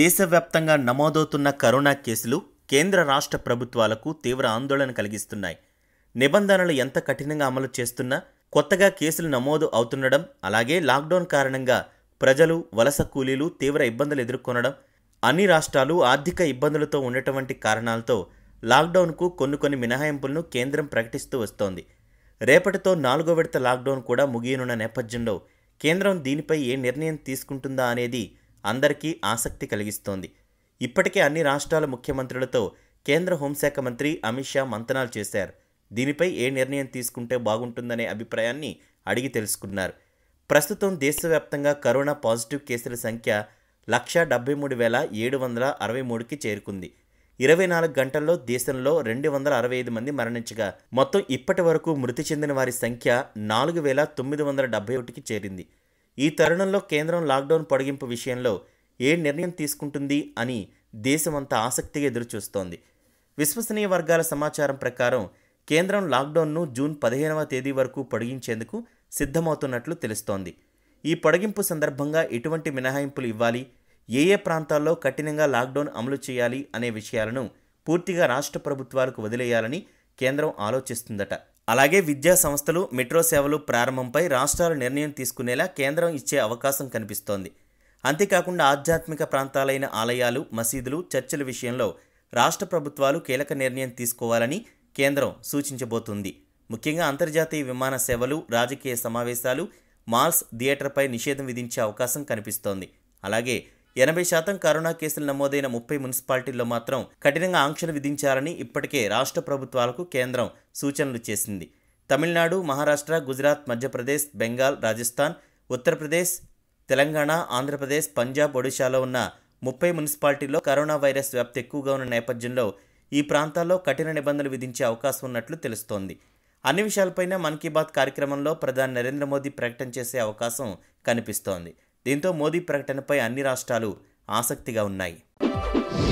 దేశవ్యాప్తంగా నమోదవుతున్న కరోనా కేసులు కేంద్ర రాష్ట్ర ప్రభుత్వాలకు తీవ్ర ఆందోళన కలిగిస్తున్నాయి నిబంధనలు ఎంత కఠినంగా అమలు చేస్తున్నా కొత్తగా కేసులు నమోదు అవుతుండడం అలాగే లాక్డౌన్ కారణంగా ప్రజలు వలస కూలీలు తీవ్ర ఇబ్బందులు ఎదుర్కొనడం అన్ని రాష్ట్రాలు ఆర్థిక ఇబ్బందులతో ఉండటం వంటి కారణాలతో లాక్డౌన్కు కొన్ని కొన్ని మినహాయింపులను కేంద్రం ప్రకటిస్తూ వస్తోంది రేపటితో నాలుగో విడత లాక్డౌన్ కూడా ముగియనున్న నేపథ్యంలో కేంద్రం దీనిపై ఏ నిర్ణయం తీసుకుంటుందా అనేది అందరికీ ఆసక్తి కలిగిస్తోంది ఇప్పటికే అన్ని రాష్ట్రాల ముఖ్యమంత్రులతో కేంద్ర హోంశాఖ మంత్రి అమిత్ షా మంతనాలు చేశారు దీనిపై ఏ నిర్ణయం తీసుకుంటే బాగుంటుందనే అభిప్రాయాన్ని అడిగి తెలుసుకున్నారు ప్రస్తుతం దేశవ్యాప్తంగా కరోనా పాజిటివ్ కేసుల సంఖ్య లక్ష డెబ్బై మూడు వేల ఏడు వందల అరవై మూడుకి చేరుకుంది ఇరవై నాలుగు గంటల్లో దేశంలో రెండు వందల అరవై ఐదు మంది మరణించగా మొత్తం ఇప్పటి వరకు మృతి చెందిన వారి సంఖ్య నాలుగు వేల తొమ్మిది వందల డెబ్బై ఒకటికి చేరింది ఈ తరుణంలో కేంద్రం లాక్డౌన్ పొడిగింపు విషయంలో ఏ నిర్ణయం తీసుకుంటుంది అని దేశమంతా ఆసక్తిగా ఎదురుచూస్తోంది విశ్వసనీయ వర్గాల సమాచారం ప్రకారం కేంద్రం లాక్డౌన్ను జూన్ పదిహేనవ తేదీ వరకు పొడిగించేందుకు సిద్ధమవుతున్నట్లు తెలుస్తోంది ఈ పొడిగింపు సందర్భంగా ఎటువంటి మినహాయింపులు ఇవ్వాలి ఏ ఏ ప్రాంతాల్లో కఠినంగా లాక్డౌన్ అమలు చేయాలి అనే విషయాలను పూర్తిగా రాష్ట్ర ప్రభుత్వాలకు వదిలేయాలని కేంద్రం ఆలోచిస్తుందట అలాగే విద్యా సంస్థలు మెట్రో సేవలు ప్రారంభంపై రాష్ట్రాలు నిర్ణయం తీసుకునేలా కేంద్రం ఇచ్చే అవకాశం కనిపిస్తోంది అంతేకాకుండా ఆధ్యాత్మిక ప్రాంతాలైన ఆలయాలు మసీదులు చర్చిల విషయంలో రాష్ట్ర ప్రభుత్వాలు కీలక నిర్ణయం తీసుకోవాలని కేంద్రం సూచించబోతుంది ముఖ్యంగా అంతర్జాతీయ విమాన సేవలు రాజకీయ సమావేశాలు మాల్స్ థియేటర్పై నిషేధం విధించే అవకాశం కనిపిస్తోంది అలాగే ఎనభై శాతం కరోనా కేసులు నమోదైన ముప్పై మున్సిపాలిటీల్లో మాత్రం కఠినంగా ఆంక్షలు విధించాలని ఇప్పటికే రాష్ట్ర ప్రభుత్వాలకు కేంద్రం సూచనలు చేసింది తమిళనాడు మహారాష్ట్ర గుజరాత్ మధ్యప్రదేశ్ బెంగాల్ రాజస్థాన్ ఉత్తరప్రదేశ్ తెలంగాణ ఆంధ్రప్రదేశ్ పంజాబ్ ఒడిశాలో ఉన్న ముప్పై మున్సిపాలిటీల్లో కరోనా వైరస్ వ్యాప్తి ఎక్కువగా ఉన్న నేపథ్యంలో ఈ ప్రాంతాల్లో కఠిన నిబంధనలు విధించే అవకాశం ఉన్నట్లు తెలుస్తోంది అన్ని విషయాలపైన మన్ కీ బాత్ కార్యక్రమంలో ప్రధాని నరేంద్ర మోదీ ప్రకటన చేసే అవకాశం కనిపిస్తోంది దీంతో మోదీ ప్రకటనపై అన్ని రాష్ట్రాలు ఆసక్తిగా ఉన్నాయి